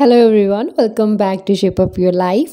hello everyone welcome back to shape of your life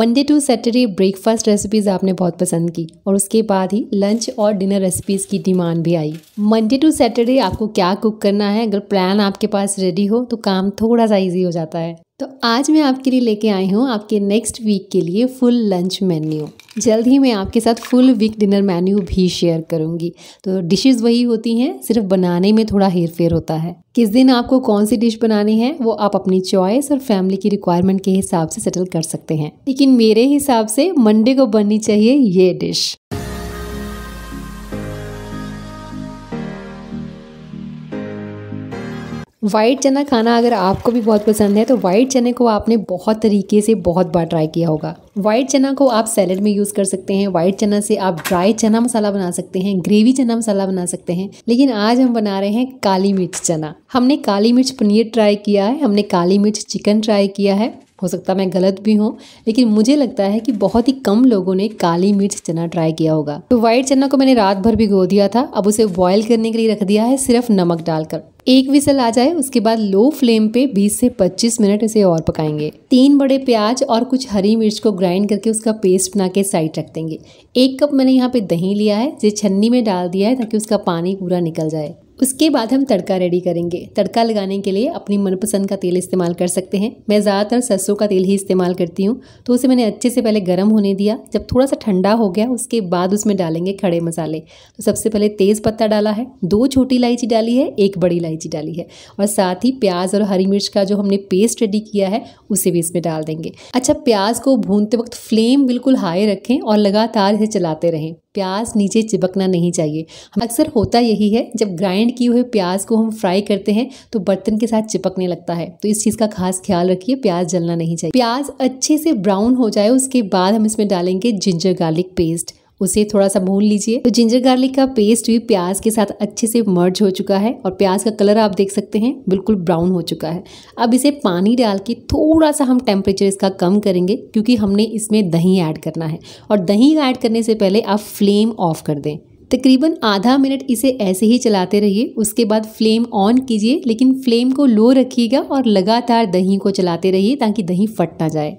Monday to Saturday breakfast recipes आपने बहुत पसंद की और उसके बाद ही लंच और डिनर रेसिपीज़ की डिमांड भी आई मंडे टू सैटरडे आपको क्या कुक करना है अगर प्लान आपके पास रेडी हो तो काम थोड़ा सा ईजी हो जाता है तो आज मैं आपके लिए लेके आई हूँ आपके नेक्स्ट वीक के लिए फुल लंच मेन्यू जल्द ही मैं आपके साथ फुल वीक डिनर मेन्यू भी शेयर करूँगी तो डिशेस वही होती हैं सिर्फ बनाने में थोड़ा हेर फेर होता है किस दिन आपको कौन सी डिश बनानी है वो आप अपनी चॉइस और फैमिली की रिक्वायरमेंट के हिसाब से सेटल कर सकते हैं लेकिन मेरे हिसाब से मंडे को बननी चाहिए ये डिश वाइट चना खाना अगर आपको भी बहुत पसंद है तो वाइट चने को आपने बहुत तरीके से बहुत बार ट्राई किया होगा वाइट चना को आप सैलड में यूज़ कर सकते हैं वाइट चना से आप ड्राई चना मसाला बना सकते हैं ग्रेवी चना मसाला बना सकते हैं लेकिन आज हम बना रहे हैं काली मिर्च चना हमने काली मिर्च पनीर ट्राई किया है हमने काली मिर्च चिकन ट्राई किया है हो सकता है मैं गलत भी हूँ लेकिन मुझे लगता है कि बहुत ही कम लोगों ने काली मिर्च चना ट्राई किया होगा तो व्हाइट चना को मैंने रात भर भिगो दिया था अब उसे बॉयल करने के लिए रख दिया है सिर्फ नमक डालकर एक विसल आ जाए उसके बाद लो फ्लेम पे 20 से 25 मिनट इसे और पकाएंगे तीन बड़े प्याज और कुछ हरी मिर्च को ग्राइंड करके उसका पेस्ट बना के साइड रख देंगे एक कप मैंने यहाँ पे दही लिया है जिसे छन्नी में डाल दिया है ताकि उसका पानी पूरा निकल जाए उसके बाद हम तड़का रेडी करेंगे तड़का लगाने के लिए अपनी मनपसंद का तेल इस्तेमाल कर सकते हैं मैं ज़्यादातर सरसों का तेल ही इस्तेमाल करती हूँ तो उसे मैंने अच्छे से पहले गर्म होने दिया जब थोड़ा सा ठंडा हो गया उसके बाद उसमें डालेंगे खड़े मसाले तो सबसे पहले तेज़ पत्ता डाला है दो छोटी इलायची डाली है एक बड़ी इलायची डाली है और साथ ही प्याज और हरी मिर्च का जो हमने पेस्ट रेडी किया है उसे भी इसमें डाल देंगे अच्छा प्याज को भूनते वक्त फ्लेम बिल्कुल हाई रखें और लगातार इसे चलाते रहें प्याज नीचे चिपकना नहीं चाहिए अक्सर होता यही है जब ग्राइंड किए हुए प्याज को हम फ्राई करते हैं तो बर्तन के साथ चिपकने लगता है तो इस चीज़ का खास ख्याल रखिए प्याज जलना नहीं चाहिए प्याज अच्छे से ब्राउन हो जाए उसके बाद हम इसमें डालेंगे जिंजर गार्लिक पेस्ट उसे थोड़ा सा भून लीजिए तो जिंजर गार्लिक का पेस्ट भी प्याज के साथ अच्छे से मर्ज हो चुका है और प्याज का कलर आप देख सकते हैं बिल्कुल ब्राउन हो चुका है अब इसे पानी डाल के थोड़ा सा हम टेम्परेचर इसका कम करेंगे क्योंकि हमने इसमें दही ऐड करना है और दही ऐड करने से पहले आप फ्लेम ऑफ कर दें तकरीबन आधा मिनट इसे ऐसे ही चलाते रहिए उसके बाद फ्लेम ऑन कीजिए लेकिन फ्लेम को लो रखिएगा और लगातार दही को चलाते रहिए ताकि दही फट ना जाए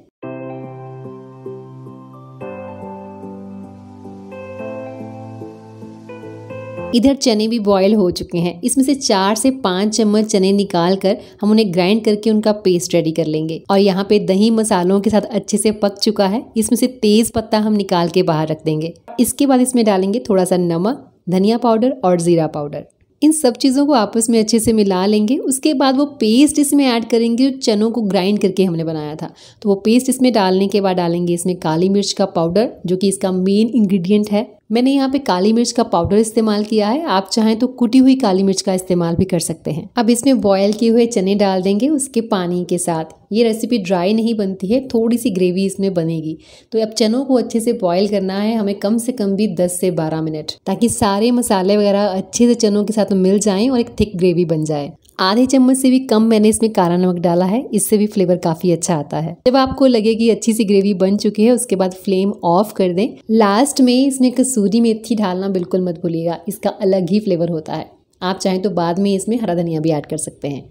इधर चने भी बॉयल हो चुके हैं इसमें से चार से पाँच चम्मच चने निकाल कर हम उन्हें ग्राइंड करके उनका पेस्ट रेडी कर लेंगे और यहाँ पे दही मसालों के साथ अच्छे से पक चुका है इसमें से तेज पत्ता हम निकाल के बाहर रख देंगे इसके बाद इसमें डालेंगे थोड़ा सा नमक धनिया पाउडर और ज़ीरा पाउडर इन सब चीज़ों को आपस में अच्छे से मिला लेंगे उसके बाद वो पेस्ट इसमें ऐड करेंगे जो चनों को ग्राइंड करके हमने बनाया था तो वो पेस्ट इसमें डालने के बाद डालेंगे इसमें काली मिर्च का पाउडर जो कि इसका मेन इंग्रेडिएंट है मैंने यहाँ पे काली मिर्च का पाउडर इस्तेमाल किया है आप चाहें तो कुटी हुई काली मिर्च का इस्तेमाल भी कर सकते हैं अब इसमें बॉयल किए हुए चने डाल देंगे उसके पानी के साथ ये रेसिपी ड्राई नहीं बनती है थोड़ी सी ग्रेवी इसमें बनेगी तो अब चनों को अच्छे से बॉयल करना है हमें कम से कम भी 10 से 12 मिनट ताकि सारे मसाले वगैरह अच्छे से चनों के साथ मिल जाएं और एक थिक ग्रेवी बन जाए आधे चम्मच से भी कम मैंने इसमें काला नमक डाला है इससे भी फ्लेवर काफ़ी अच्छा आता है जब आपको लगे कि अच्छी सी ग्रेवी बन चुकी है उसके बाद फ्लेम ऑफ कर दें लास्ट में इसमें कसूरी मेथी डालना बिल्कुल मत भूलिएगा इसका अलग ही फ्लेवर होता है आप चाहें तो बाद में इसमें हरा धनिया भी ऐड कर सकते हैं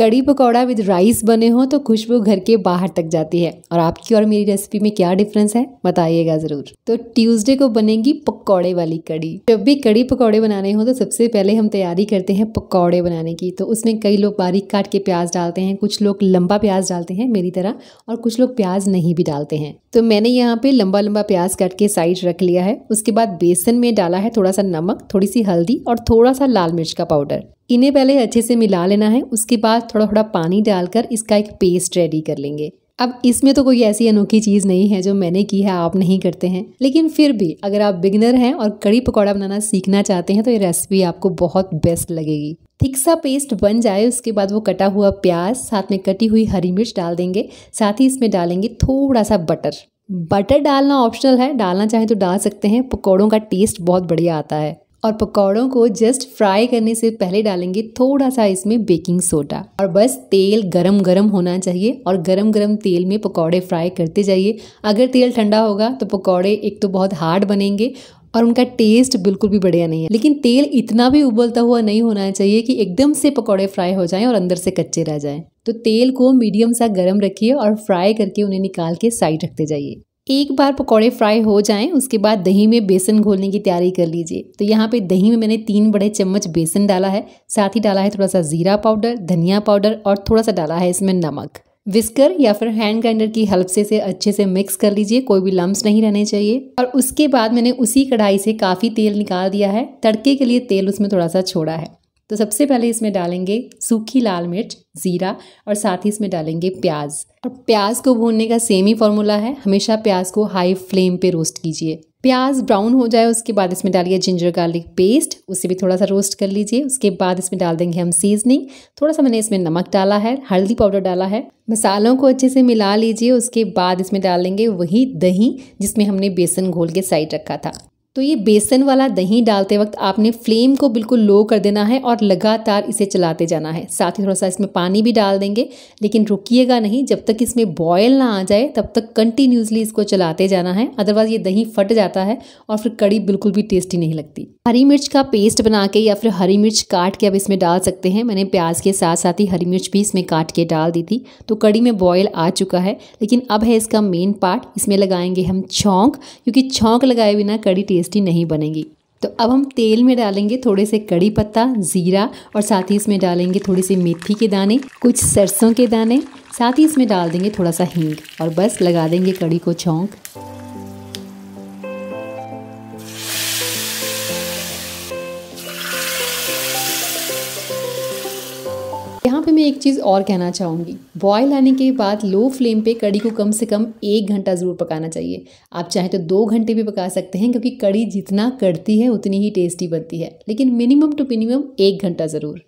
कड़ी पकौड़ा विद राइस बने हो तो खुशबू घर के बाहर तक जाती है और आपकी और मेरी रेसिपी में क्या डिफरेंस है बताइएगा ज़रूर तो ट्यूसडे को बनेगी पकौड़े वाली कड़ी जब भी कड़ी पकौड़े बनाने हो तो सबसे पहले हम तैयारी करते हैं पकौड़े बनाने की तो उसमें कई लोग बारीक काट के प्याज डालते हैं कुछ लोग लंबा प्याज डालते हैं मेरी तरह और कुछ लोग प्याज नहीं भी डालते हैं तो मैंने यहाँ पे लंबा लंबा प्याज काट के साइड रख लिया है उसके बाद बेसन में डाला है थोड़ा सा नमक थोड़ी सी हल्दी और थोड़ा सा लाल मिर्च का पाउडर इन्हें पहले अच्छे से मिला लेना है उसके बाद थोड़ा थोड़ा पानी डालकर इसका एक पेस्ट रेडी कर लेंगे अब इसमें तो कोई ऐसी अनोखी चीज़ नहीं है जो मैंने की है आप नहीं करते हैं लेकिन फिर भी अगर आप बिगनर हैं और कड़ी पकौड़ा बनाना सीखना चाहते हैं तो ये रेसिपी आपको बहुत बेस्ट लगेगी थिक सा पेस्ट बन जाए उसके बाद वो कटा हुआ प्याज साथ में कटी हुई हरी मिर्च डाल देंगे साथ ही इसमें डालेंगे थोड़ा सा बटर बटर डालना ऑप्शनल है डालना चाहे तो डाल सकते हैं पकौड़ों का टेस्ट बहुत बढ़िया आता है और पकौड़ों को जस्ट फ्राई करने से पहले डालेंगे थोड़ा सा इसमें बेकिंग सोडा और बस तेल गरम गरम होना चाहिए और गरम गरम तेल में पकौड़े फ्राई करते जाइए अगर तेल ठंडा होगा तो पकौड़े एक तो बहुत हार्ड बनेंगे और उनका टेस्ट बिल्कुल भी बढ़िया नहीं है लेकिन तेल इतना भी उबलता हुआ नहीं होना चाहिए कि एकदम से पकौड़े फ्राई हो जाएं और अंदर से कच्चे रह जाएं तो तेल को मीडियम सा गरम रखिए और फ्राई करके उन्हें निकाल के साइड रखते जाइए एक बार पकौड़े फ्राई हो जाएं उसके बाद दही में बेसन घोलने की तैयारी कर लीजिए तो यहाँ पे दही में मैंने तीन बड़े चम्मच बेसन डाला है साथ ही डाला है थोड़ा सा ज़ीरा पाउडर धनिया पाउडर और थोड़ा सा डाला है इसमें नमक विस्कर या फिर हैंड ग्राइंडर की हेल्प से इसे अच्छे से मिक्स कर लीजिए कोई भी लम्ब नहीं रहने चाहिए और उसके बाद मैंने उसी कढ़ाई से काफ़ी तेल निकाल दिया है तड़के के लिए तेल उसमें थोड़ा सा छोड़ा है तो सबसे पहले इसमें डालेंगे सूखी लाल मिर्च ज़ीरा और साथ ही इसमें डालेंगे प्याज और प्याज को भूनने का सेम ही फॉर्मूला है हमेशा प्याज को हाई फ्लेम पे रोस्ट कीजिए प्याज ब्राउन हो जाए उसके बाद इसमें डालिए जिंजर गार्लिक पेस्ट उसे भी थोड़ा सा रोस्ट कर लीजिए उसके बाद इसमें डाल देंगे हम सीजनिंग थोड़ा सा मैंने इसमें नमक डाला है हल्दी पाउडर डाला है मसालों को अच्छे से मिला लीजिए उसके बाद इसमें डाल देंगे वही दही जिसमें हमने बेसन घोल के साइड रखा था तो ये बेसन वाला दही डालते वक्त आपने फ्लेम को बिल्कुल लो कर देना है और लगातार इसे चलाते जाना है साथ ही थोड़ा सा इसमें पानी भी डाल देंगे लेकिन रुकिएगा नहीं जब तक इसमें बॉयल ना आ जाए तब तक कंटिन्यूसली इसको चलाते जाना है अदरवाइज़ ये दही फट जाता है और फिर कड़ी बिल्कुल भी टेस्टी नहीं लगती हरी मिर्च का पेस्ट बना के या फिर हरी मिर्च काट के अब इसमें डाल सकते हैं मैंने प्याज के साथ साथ ही हरी मिर्च भी इसमें काट के डाल दी थी तो कड़ी में बॉयल आ चुका है लेकिन अब है इसका मेन पार्ट इसमें लगाएंगे हम छोंक क्योंकि छोंक लगाए बिना कड़ी टेस्ट टेस्टी नहीं बनेगी तो अब हम तेल में डालेंगे थोड़े से कड़ी पत्ता ज़ीरा और साथ ही इसमें डालेंगे थोड़ी सी मेथी के दाने कुछ सरसों के दाने साथ ही इसमें डाल देंगे थोड़ा सा हींग और बस लगा देंगे कड़ी को छोंक यहाँ पे मैं एक चीज़ और कहना चाहूँगी बॉयल आने के बाद लो फ्लेम पे कड़ी को कम से कम एक घंटा ज़रूर पकाना चाहिए आप चाहे तो दो घंटे भी पका सकते हैं क्योंकि कड़ी जितना कड़ती है उतनी ही टेस्टी बनती है लेकिन मिनिमम टू मिनिमम एक घंटा ज़रूर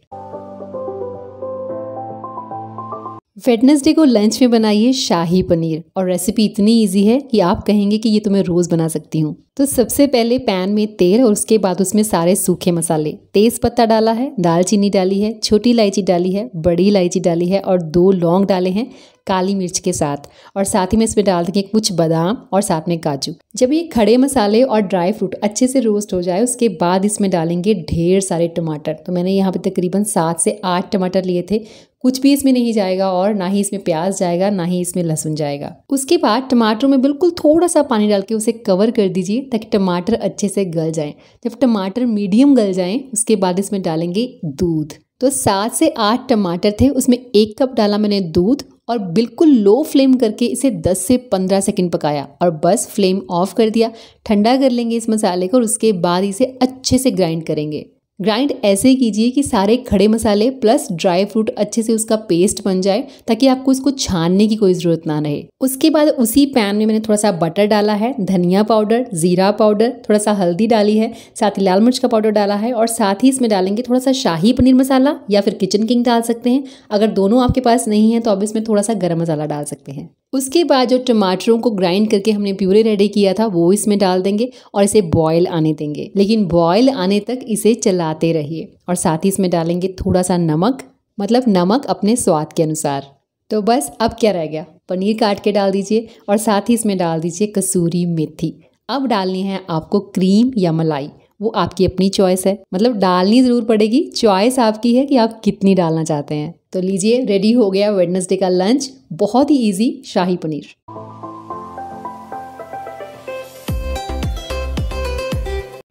वेडनेसडे को लंच में बनाइए शाही पनीर और रेसिपी इतनी इजी है कि आप कहेंगे कि ये तो मैं रोज़ बना सकती हूँ तो सबसे पहले पैन में तेल और उसके बाद उसमें सारे सूखे मसाले तेज पत्ता डाला है दालचीनी डाली है छोटी इलायची डाली है बड़ी इलायची डाली है और दो लौंग डाले हैं काली मिर्च के साथ और साथ ही में इसमें डाल देंगे कुछ बादाम और साथ में काजू जब ये खड़े मसाले और ड्राई फ्रूट अच्छे से रोस्ट हो जाए उसके बाद इसमें डालेंगे ढेर सारे टमाटर तो मैंने यहाँ पे तकरीबन सात से आठ टमाटर लिए थे कुछ भी इसमें नहीं जाएगा और ना ही इसमें प्याज जाएगा ना ही इसमें लहसुन जाएगा उसके बाद टमाटरों में बिल्कुल थोड़ा सा पानी डाल के उसे कवर कर दीजिए ताकि टमाटर अच्छे से गल जाएं जब टमाटर मीडियम गल जाएं उसके बाद इसमें डालेंगे दूध तो सात से आठ टमाटर थे उसमें एक कप डाला मैंने दूध और बिल्कुल लो फ्लेम करके इसे 10 से 15 सेकंड पकाया और बस फ्लेम ऑफ कर दिया ठंडा कर लेंगे इस मसाले को और उसके बाद इसे अच्छे से ग्राइंड करेंगे ग्राइंड ऐसे कीजिए कि सारे खड़े मसाले प्लस ड्राई फ्रूट अच्छे से उसका पेस्ट बन जाए ताकि आपको इसको छानने की कोई ज़रूरत ना रहे उसके बाद उसी पैन में मैंने थोड़ा सा बटर डाला है धनिया पाउडर ज़ीरा पाउडर थोड़ा सा हल्दी डाली है साथ ही लाल मिर्च का पाउडर डाला है और साथ ही इसमें डालेंगे थोड़ा सा शाही पनीर मसाला या फिर किचन किंग डाल सकते हैं अगर दोनों आपके पास नहीं है तो आप इसमें थोड़ा सा गर्म मसाला डाल सकते हैं उसके बाद जो टमाटरों को ग्राइंड करके हमने प्यूरे रेडी किया था वो इसमें डाल देंगे और इसे बॉयल आने देंगे लेकिन बॉयल आने तक इसे चलाते रहिए और साथ ही इसमें डालेंगे थोड़ा सा नमक मतलब नमक अपने स्वाद के अनुसार तो बस अब क्या रह गया पनीर काट के डाल दीजिए और साथ ही इसमें डाल दीजिए कसूरी मेथी अब डालनी है आपको क्रीम या मलाई वो आपकी अपनी चॉइस है मतलब डालनी ज़रूर पड़ेगी चॉइस आपकी है कि आप कितनी डालना चाहते हैं तो लीजिए रेडी हो गया वेडनेसडे का लंच बहुत ही इजी शाही पनीर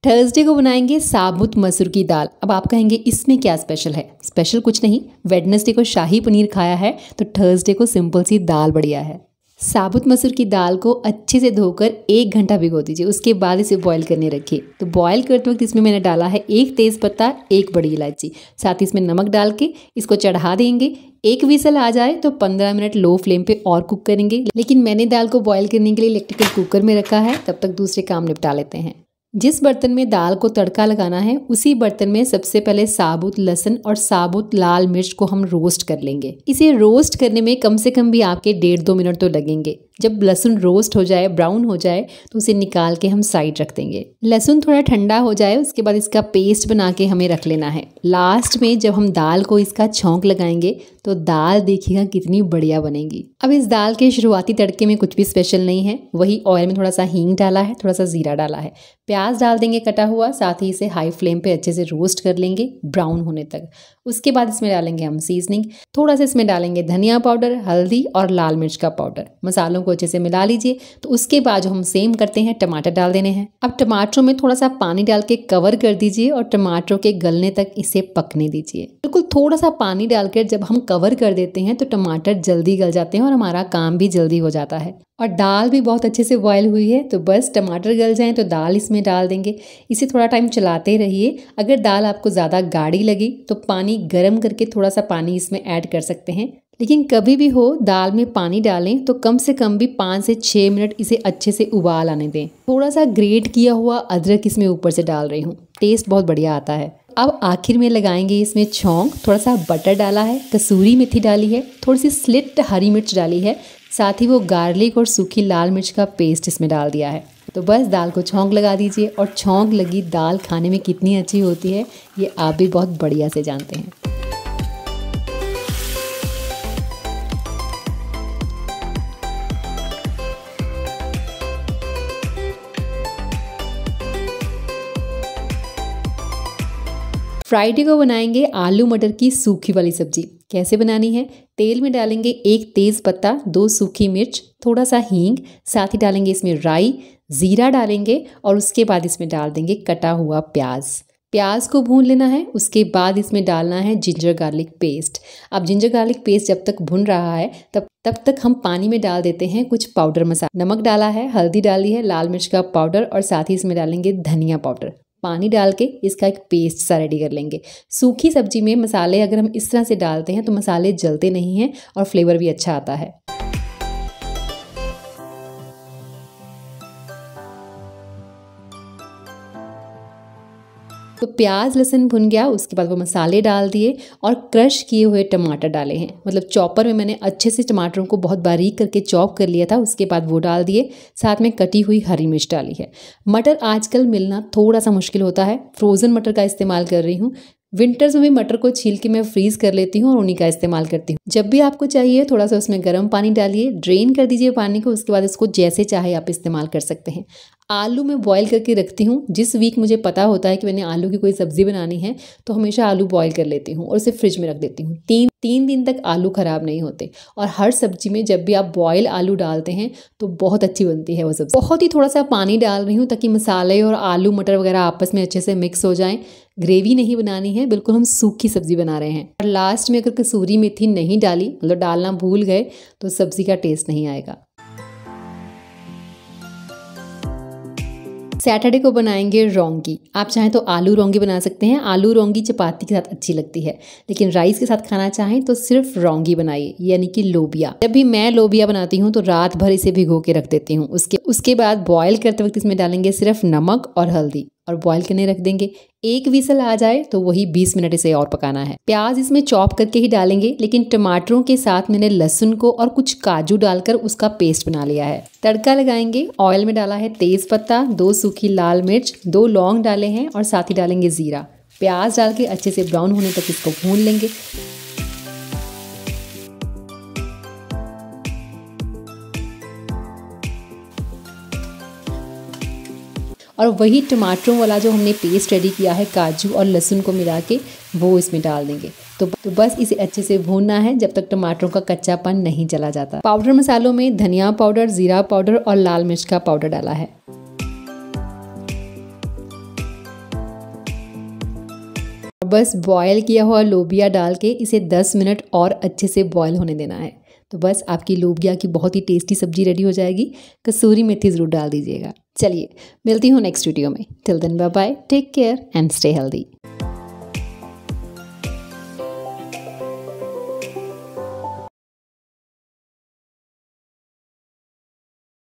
थर्सडे को बनाएंगे साबुत मसूर की दाल अब आप कहेंगे इसमें क्या स्पेशल है स्पेशल कुछ नहीं वेडनेसडे को शाही पनीर खाया है तो थर्सडे को सिंपल सी दाल बढ़िया है साबुत मसूर की दाल को अच्छे से धोकर एक घंटा भिगो दीजिए उसके बाद इसे बॉईल करने रखिए तो बॉईल करते वक्त इसमें मैंने डाला है एक तेज़ पत्ता एक बड़ी इलायची साथ ही इसमें नमक डाल के इसको चढ़ा देंगे एक विसल आ जाए तो 15 मिनट लो फ्लेम पे और कुक करेंगे लेकिन मैंने दाल को बॉयल करने के लिए इलेक्ट्रिकल कुकर में रखा है तब तक दूसरे काम निपटा लेते हैं जिस बर्तन में दाल को तड़का लगाना है उसी बर्तन में सबसे पहले साबुत लहसन और साबुत लाल मिर्च को हम रोस्ट कर लेंगे इसे रोस्ट करने में कम से कम भी आपके डेढ़ दो मिनट तो लगेंगे जब लहसुन रोस्ट हो जाए ब्राउन हो जाए तो उसे निकाल के हम साइड रख देंगे लहसुन थोड़ा ठंडा हो जाए उसके बाद इसका पेस्ट बना के हमें रख लेना है लास्ट में जब हम दाल को इसका छोंक लगाएंगे तो दाल देखिएगा कितनी बढ़िया बनेगी अब इस दाल के शुरुआती तड़के में कुछ भी स्पेशल नहीं है वही ऑयल में थोड़ा सा हींग डाला है थोड़ा सा ज़ीरा डाला है प्याज डाल देंगे कटा हुआ साथ ही इसे हाई फ्लेम पे अच्छे से रोस्ट कर लेंगे ब्राउन होने तक उसके बाद इसमें डालेंगे हम सीजनिंग थोड़ा सा इसमें डालेंगे धनिया पाउडर हल्दी और लाल मिर्च का पाउडर मसालों मसालों को अच्छे से मिला लीजिए तो उसके बाद जो हम सेम करते हैं टमाटर डाल देने हैं अब टमाटरों में थोड़ा सा पानी डाल के कवर कर दीजिए और टमाटरों के गलने तक इसे पकने दीजिए बिल्कुल थोड़ा सा पानी डालकर जब हम कवर कर देते हैं तो टमाटर जल्दी गल जाते हैं और हमारा काम भी जल्दी हो जाता है और दाल भी बहुत अच्छे से बॉयल हुई है तो बस टमाटर गल जाएं तो दाल इसमें डाल देंगे इसे थोड़ा टाइम चलाते रहिए अगर दाल आपको ज़्यादा गाढ़ी लगी तो पानी गर्म करके थोड़ा सा पानी इसमें ऐड कर सकते हैं लेकिन कभी भी हो दाल में पानी डालें तो कम से कम भी पाँच से छः मिनट इसे अच्छे से उबाल आने दें थोड़ा सा ग्रेट किया हुआ अदरक इसमें ऊपर से डाल रही हूँ टेस्ट बहुत बढ़िया आता है अब आखिर में लगाएंगे इसमें छोंक थोड़ा सा बटर डाला है कसूरी मेथी डाली है थोड़ी सी स्लिट हरी मिर्च डाली है साथ ही वो गार्लिक और सूखी लाल मिर्च का पेस्ट इसमें डाल दिया है तो बस दाल को छोंक लगा दीजिए और छोंक लगी दाल खाने में कितनी अच्छी होती है ये आप भी बहुत बढ़िया से जानते हैं फ्राइडे को बनाएंगे आलू मटर की सूखी वाली सब्जी कैसे बनानी है तेल में डालेंगे एक तेज़ पत्ता दो सूखी मिर्च थोड़ा सा हींग साथ ही डालेंगे इसमें राई ज़ीरा डालेंगे और उसके बाद इसमें डाल देंगे कटा हुआ प्याज़ प्याज को भून लेना है उसके बाद इसमें डालना है जिंजर गार्लिक पेस्ट अब जिंजर गार्लिक पेस्ट जब तक भुन रहा है तब तब तक हम पानी में डाल देते हैं कुछ पाउडर मसाला नमक डाला है हल्दी डाली है लाल मिर्च का पाउडर और साथ ही इसमें डालेंगे धनिया पाउडर पानी डाल के इसका एक पेस्ट सा रेडी कर लेंगे सूखी सब्जी में मसाले अगर हम इस तरह से डालते हैं तो मसाले जलते नहीं हैं और फ्लेवर भी अच्छा आता है तो प्याज लहसुन भुन गया उसके बाद वो मसाले डाल दिए और क्रश किए हुए टमाटर डाले हैं मतलब चॉपर में मैंने अच्छे से टमाटरों को बहुत बारीक करके चॉप कर लिया था उसके बाद वो डाल दिए साथ में कटी हुई हरी मिर्च डाली है मटर आजकल मिलना थोड़ा सा मुश्किल होता है फ्रोज़न मटर का इस्तेमाल कर रही हूँ विंटर्स में मटर को छील के मैं फ्रीज़ कर लेती हूँ और उन्हीं का इस्तेमाल करती हूँ जब भी आपको चाहिए थोड़ा सा उसमें गर्म पानी डालिए ड्रेन कर दीजिए पानी को उसके बाद इसको जैसे चाहे आप इस्तेमाल कर सकते हैं आलू मैं बॉईल करके रखती हूँ जिस वीक मुझे पता होता है कि मैंने आलू की कोई सब्ज़ी बनानी है तो हमेशा आलू बॉईल कर लेती हूँ और उसे फ्रिज में रख देती हूँ तीन तीन दिन तक आलू ख़राब नहीं होते और हर सब्जी में जब भी आप बॉयल आलू डालते हैं तो बहुत अच्छी बनती है वो सब्ज़ी बहुत ही थोड़ा सा पानी डाल रही हूँ ताकि मसाले और आलू मटर वगैरह आपस में अच्छे से मिक्स हो जाएँ ग्रेवी नहीं बनानी है बिल्कुल हम सूखी सब्ज़ी बना रहे हैं और लास्ट में अगर कसूरी मेथी नहीं डाली मतलब डालना भूल गए तो सब्ज़ी का टेस्ट नहीं आएगा सैटरडे को बनाएंगे रोंगी आप चाहें तो आलू रोंगी बना सकते हैं आलू रोंगी चपाती के साथ अच्छी लगती है लेकिन राइस के साथ खाना चाहें तो सिर्फ रोंगी बनाइए यानी कि लोबिया जब भी मैं लोबिया बनाती हूँ तो रात भर इसे भिगो के रख देती हूँ उसके उसके बाद बॉयल करते वक्त इसमें डालेंगे सिर्फ नमक और हल्दी और बॉयल करने रख देंगे एक विसल आ जाए तो वही 20 मिनट इसे और पकाना है प्याज इसमें चॉप करके ही डालेंगे लेकिन टमाटरों के साथ मैंने लहसुन को और कुछ काजू डालकर उसका पेस्ट बना लिया है तड़का लगाएंगे ऑयल में डाला है तेज पत्ता दो सूखी लाल मिर्च दो लौंग डाले हैं और साथ ही डालेंगे जीरा प्याज डाल के अच्छे से ब्राउन होने तक इसको भून लेंगे और वही टमाटरों वाला जो हमने पेस्ट रेडी किया है काजू और लहसुन को मिला के वो इसमें डाल देंगे तो, तो बस इसे अच्छे से भूनना है जब तक टमाटरों का कच्चापन नहीं चला जाता पाउडर मसालों में धनिया पाउडर ज़ीरा पाउडर और लाल मिर्च का पाउडर डाला है बस बॉयल किया हुआ लोबिया डाल के इसे 10 मिनट और अच्छे से बॉयल होने देना है तो बस आपकी लोबिया की बहुत ही टेस्टी सब्जी रेडी हो जाएगी कसूरी मेथी ज़रूर डाल दीजिएगा चलिए मिलती हूँ नेक्स्ट वीडियो में till then bye bye take care and stay healthy